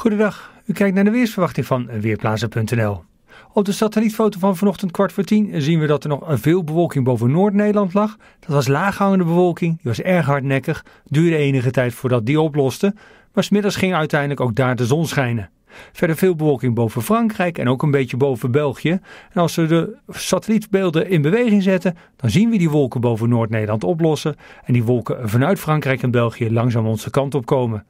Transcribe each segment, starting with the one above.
Goedendag, u kijkt naar de weersverwachting van Weerplaza.nl. Op de satellietfoto van vanochtend kwart voor tien zien we dat er nog veel bewolking boven Noord-Nederland lag. Dat was laaghangende bewolking, die was erg hardnekkig, duurde enige tijd voordat die oploste. Maar smiddags ging uiteindelijk ook daar de zon schijnen. Verder veel bewolking boven Frankrijk en ook een beetje boven België. En als we de satellietbeelden in beweging zetten, dan zien we die wolken boven Noord-Nederland oplossen en die wolken vanuit Frankrijk en België langzaam onze kant op komen.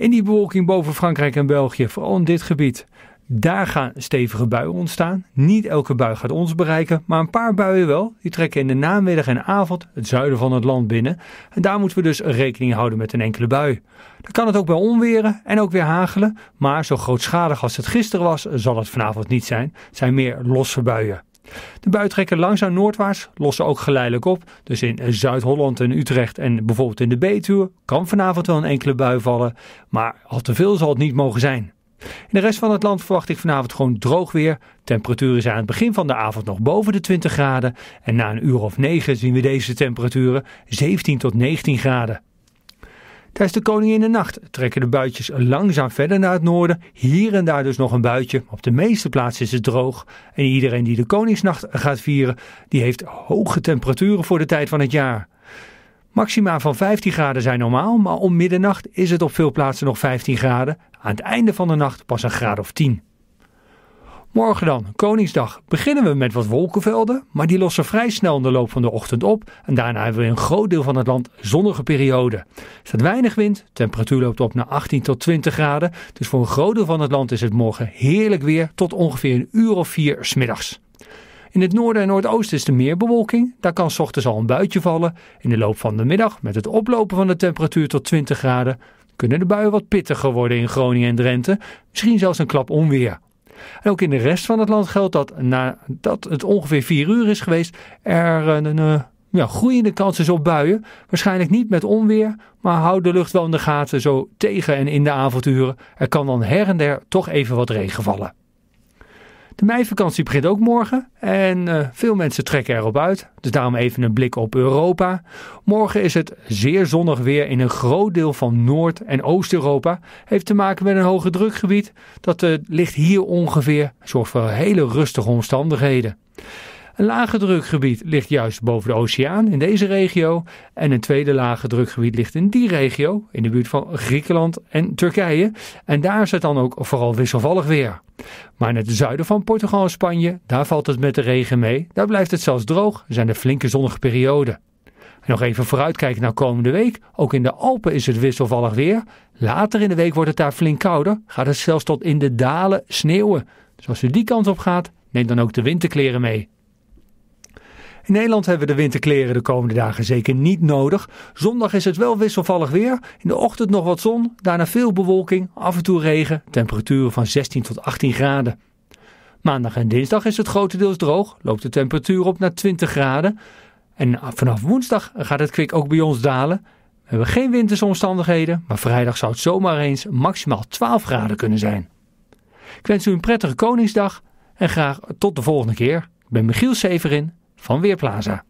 In die bewolking boven Frankrijk en België, vooral in dit gebied, daar gaan stevige buien ontstaan. Niet elke bui gaat ons bereiken, maar een paar buien wel. Die trekken in de namiddag en avond het zuiden van het land binnen. En daar moeten we dus rekening houden met een enkele bui. Dan kan het ook bij onweren en ook weer hagelen. Maar zo grootschalig als het gisteren was, zal het vanavond niet zijn. Het zijn meer losse buien. De bui trekken langzaam noordwaarts, lossen ook geleidelijk op. Dus in Zuid-Holland en Utrecht en bijvoorbeeld in de Betuwe kan vanavond wel een enkele bui vallen. Maar al te veel zal het niet mogen zijn. In de rest van het land verwacht ik vanavond gewoon droog weer. Temperaturen zijn aan het begin van de avond nog boven de 20 graden. En na een uur of 9 zien we deze temperaturen 17 tot 19 graden. Tijdens de koning in de Nacht trekken de buitjes langzaam verder naar het noorden. Hier en daar dus nog een buitje. Op de meeste plaatsen is het droog. En iedereen die de Koningsnacht gaat vieren, die heeft hoge temperaturen voor de tijd van het jaar. Maxima van 15 graden zijn normaal, maar om middernacht is het op veel plaatsen nog 15 graden. Aan het einde van de nacht pas een graad of 10. Morgen dan, Koningsdag, beginnen we met wat wolkenvelden, maar die lossen vrij snel in de loop van de ochtend op en daarna hebben we een groot deel van het land zonnige periode. Er staat weinig wind, temperatuur loopt op naar 18 tot 20 graden, dus voor een groot deel van het land is het morgen heerlijk weer tot ongeveer een uur of vier smiddags. In het noorden en noordoosten is er meer bewolking. Daar kan s ochtends al een buitje vallen. In de loop van de middag, met het oplopen van de temperatuur tot 20 graden, kunnen de buien wat pittiger worden in Groningen en Drenthe. Misschien zelfs een klap onweer. En ook in de rest van het land geldt dat nadat het ongeveer 4 uur is geweest, er een, eh, ja, groeiende kans is op buien. Waarschijnlijk niet met onweer, maar houd de lucht wel in de gaten zo tegen en in de avonduren. Er kan dan her en der toch even wat regen vallen. De meivakantie begint ook morgen en eh, veel mensen trekken erop uit. Dus daarom even een blik op Europa. Morgen is het zeer zonnig weer in een groot deel van Noord- en Oost-Europa. Heeft te maken met een hoge drukgebied. Dat eh, ligt hier ongeveer. Zorgt voor hele rustige omstandigheden. Een lage drukgebied ligt juist boven de oceaan in deze regio en een tweede lage drukgebied ligt in die regio, in de buurt van Griekenland en Turkije. En daar is het dan ook vooral wisselvallig weer. Maar in het zuiden van Portugal en Spanje, daar valt het met de regen mee. Daar blijft het zelfs droog, zijn er flinke zonnige perioden. En nog even vooruitkijken naar komende week. Ook in de Alpen is het wisselvallig weer. Later in de week wordt het daar flink kouder. Gaat het zelfs tot in de dalen sneeuwen. Dus als u die kant op gaat, neem dan ook de winterkleren mee. In Nederland hebben we de winterkleren de komende dagen zeker niet nodig. Zondag is het wel wisselvallig weer. In de ochtend nog wat zon, daarna veel bewolking, af en toe regen, temperaturen van 16 tot 18 graden. Maandag en dinsdag is het grotendeels droog, loopt de temperatuur op naar 20 graden. En vanaf woensdag gaat het kwik ook bij ons dalen. We hebben geen wintersomstandigheden, maar vrijdag zou het zomaar eens maximaal 12 graden kunnen zijn. Ik wens u een prettige Koningsdag en graag tot de volgende keer. Ik ben Michiel Severin van Weerplaza.